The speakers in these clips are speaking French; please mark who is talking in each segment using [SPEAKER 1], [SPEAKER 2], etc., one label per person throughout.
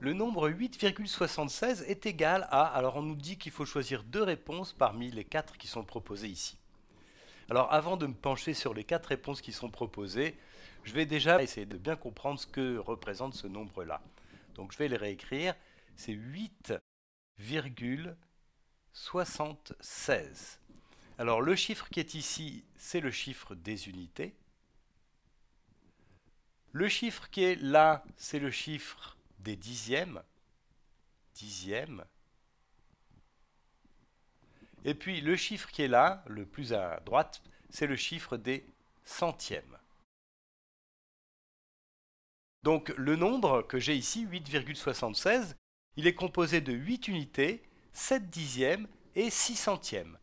[SPEAKER 1] Le nombre 8,76 est égal à, alors on nous dit qu'il faut choisir deux réponses parmi les quatre qui sont proposées ici. Alors avant de me pencher sur les quatre réponses qui sont proposées, je vais déjà essayer de bien comprendre ce que représente ce nombre-là. Donc je vais le réécrire, c'est 8,76. Alors le chiffre qui est ici, c'est le chiffre des unités. Le chiffre qui est là, c'est le chiffre des dixièmes, dixièmes. Et puis le chiffre qui est là, le plus à droite, c'est le chiffre des centièmes. Donc le nombre que j'ai ici, 8,76, il est composé de 8 unités, 7 dixièmes et 6 centièmes.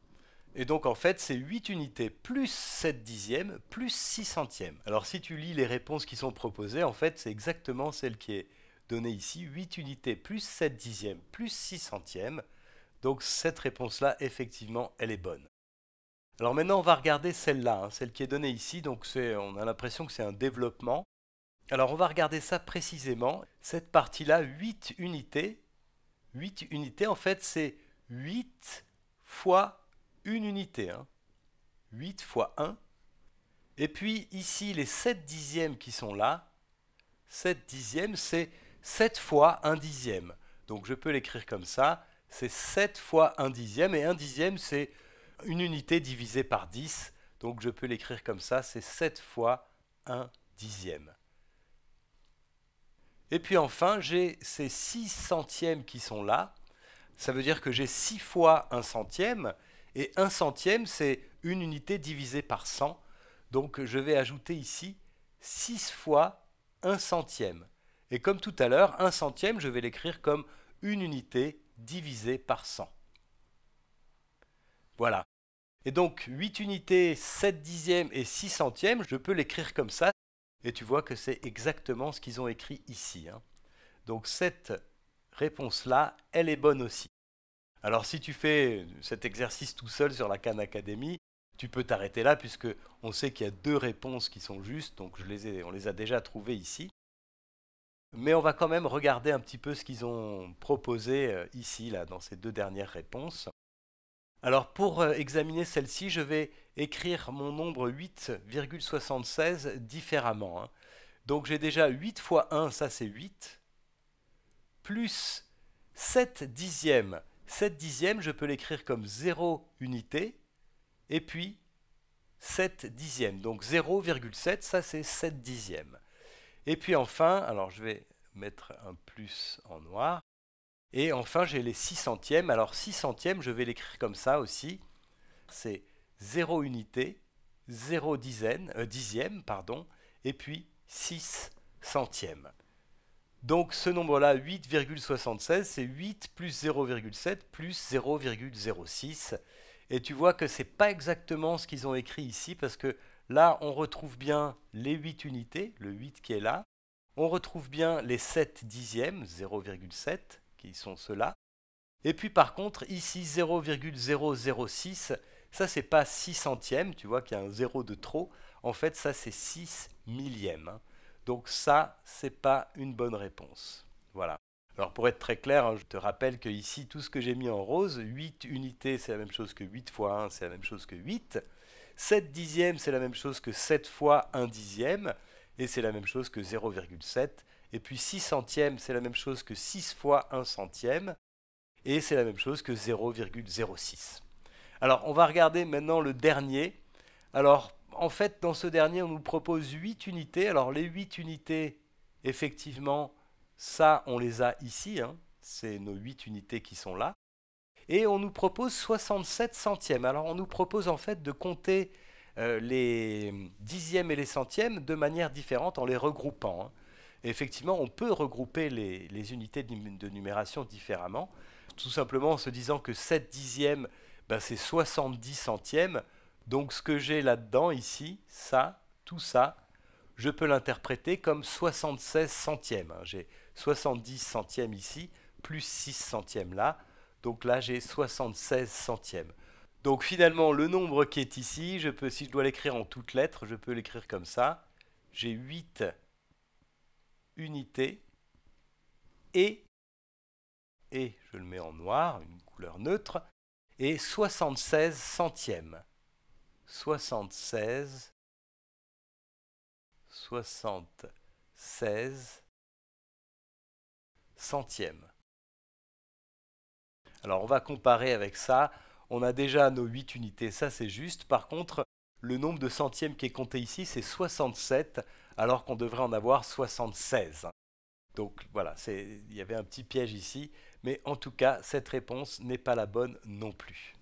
[SPEAKER 1] Et donc en fait, c'est 8 unités plus 7 dixièmes plus 6 centièmes. Alors si tu lis les réponses qui sont proposées, en fait, c'est exactement celle qui est donné ici 8 unités plus 7 dixièmes plus 6 centièmes. Donc cette réponse-là, effectivement, elle est bonne. Alors maintenant, on va regarder celle-là, hein, celle qui est donnée ici. Donc on a l'impression que c'est un développement. Alors on va regarder ça précisément. Cette partie-là, 8 unités. 8 unités, en fait, c'est 8 fois 1 unité. 8 hein. fois 1. Et puis ici, les 7 dixièmes qui sont là, 7 dixièmes, c'est 7 fois 1 dixième. Donc je peux l'écrire comme ça, c'est 7 fois 1 dixième, et 1 dixième c'est une unité divisée par 10, donc je peux l'écrire comme ça, c'est 7 fois 1 dixième. Et puis enfin, j'ai ces 6 centièmes qui sont là, ça veut dire que j'ai 6 fois 1 centième, et 1 centième c'est une unité divisée par 100, donc je vais ajouter ici 6 fois 1 centième. Et comme tout à l'heure, un centième, je vais l'écrire comme une unité divisée par 100. Voilà. Et donc 8 unités, 7 dixièmes et 6 centièmes, je peux l'écrire comme ça. Et tu vois que c'est exactement ce qu'ils ont écrit ici. Hein. Donc cette réponse-là, elle est bonne aussi. Alors si tu fais cet exercice tout seul sur la Khan Academy, tu peux t'arrêter là puisqu'on sait qu'il y a deux réponses qui sont justes, donc on les a déjà trouvées ici mais on va quand même regarder un petit peu ce qu'ils ont proposé euh, ici, dans ces deux dernières réponses. Alors pour euh, examiner celle-ci, je vais écrire mon nombre 8,76 différemment. Hein. Donc j'ai déjà 8 fois 1, ça c'est 8, plus 7 dixièmes. 7 dixièmes, je peux l'écrire comme 0 unité, et puis 7 dixièmes. Donc 0,7, ça c'est 7 dixièmes. Et puis enfin, alors je vais mettre un plus en noir. Et enfin, j'ai les 6 centièmes. Alors 6 centièmes, je vais l'écrire comme ça aussi. C'est 0 unité, 0 dizaine, euh, dixième, pardon, et puis 6 centièmes. Donc ce nombre-là, 8,76, c'est 8 plus 0,7 plus 0,06. Et tu vois que ce n'est pas exactement ce qu'ils ont écrit ici parce que Là, on retrouve bien les 8 unités, le 8 qui est là. On retrouve bien les 7 dixièmes, 0,7, qui sont ceux-là. Et puis par contre, ici 0,006, ça c'est pas 6 centièmes, tu vois qu'il y a un 0 de trop. En fait, ça c'est 6 millièmes. Hein. Donc ça, n'est pas une bonne réponse. Voilà. Alors pour être très clair, hein, je te rappelle que ici, tout ce que j'ai mis en rose, 8 unités, c'est la même chose que 8 fois 1, c'est la même chose que 8. 7 dixièmes, c'est la même chose que 7 fois 1 dixième, et c'est la même chose que 0,7. Et puis 6 centièmes, c'est la même chose que 6 fois 1 centième, et c'est la même chose que 0,06. Alors, on va regarder maintenant le dernier. Alors, en fait, dans ce dernier, on nous propose 8 unités. Alors, les 8 unités, effectivement, ça, on les a ici. Hein. C'est nos 8 unités qui sont là et on nous propose 67 centièmes. Alors on nous propose en fait de compter euh, les dixièmes et les centièmes de manière différente en les regroupant. Hein. effectivement, on peut regrouper les, unités de, numération différemment, tout simplement en se disant que 7 dixièmes, ben, c'est 70 centièmes. Donc ce que j'ai là-dedans, ici, ça, tout ça, je peux l'interpréter comme 76 centièmes. Hein. J'ai 70 centièmes ici, plus 6 centièmes là, donc là, j'ai 76 centièmes. Donc finalement, le nombre qui est ici, je peux, si je dois l'écrire en toutes lettres, je peux l'écrire comme ça. J'ai 8 unités et, et je le mets en noir, une couleur neutre, et 76 centièmes. 76 76 centièmes. Alors on va comparer avec ça. On a déjà nos 8 unités, ça c'est juste. Par contre, le nombre de centièmes qui est compté ici, c'est 67, alors qu'on devrait en avoir 76. Donc voilà, il y avait un petit piège ici, mais en tout cas, cette réponse n'est pas la bonne non plus.